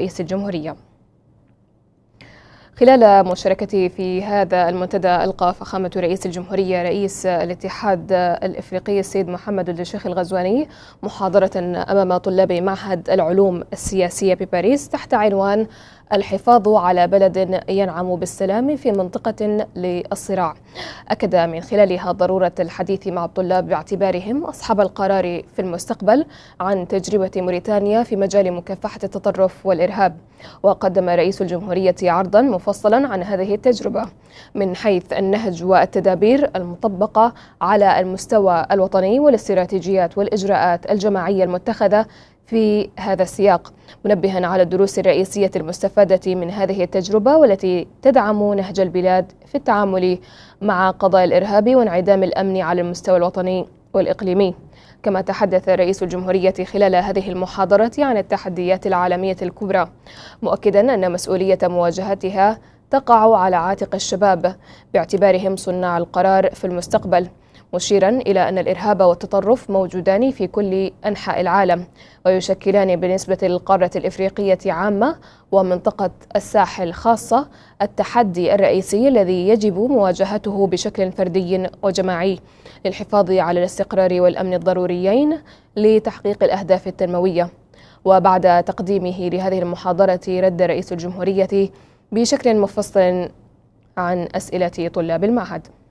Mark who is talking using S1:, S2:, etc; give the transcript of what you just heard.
S1: رئيس الجمهورية خلال مشاركته في هذا المنتدى ألقى فخامة رئيس الجمهورية رئيس الاتحاد الإفريقي السيد محمد الشيخ الغزواني محاضرة أمام طلاب معهد العلوم السياسية بباريس تحت عنوان الحفاظ على بلد ينعم بالسلام في منطقة للصراع أكد من خلالها ضرورة الحديث مع الطلاب باعتبارهم أصحاب القرار في المستقبل عن تجربة موريتانيا في مجال مكافحة التطرف والإرهاب وقدم رئيس الجمهورية عرضا مفصلا عن هذه التجربة من حيث النهج والتدابير المطبقة على المستوى الوطني والاستراتيجيات والإجراءات الجماعية المتخذة في هذا السياق منبها على الدروس الرئيسية المستفادة من هذه التجربة والتي تدعم نهج البلاد في التعامل مع قضايا الإرهاب وانعدام الأمن على المستوى الوطني والإقليمي كما تحدث رئيس الجمهورية خلال هذه المحاضرة عن التحديات العالمية الكبرى مؤكدا أن مسؤولية مواجهتها تقع على عاتق الشباب باعتبارهم صناع القرار في المستقبل مشيرا إلى أن الإرهاب والتطرف موجودان في كل أنحاء العالم ويشكلان بالنسبة للقارة الإفريقية عامة ومنطقة الساحل خاصة التحدي الرئيسي الذي يجب مواجهته بشكل فردي وجماعي للحفاظ على الاستقرار والأمن الضروريين لتحقيق الأهداف التنموية وبعد تقديمه لهذه المحاضرة رد رئيس الجمهورية بشكل مفصل عن أسئلة طلاب المعهد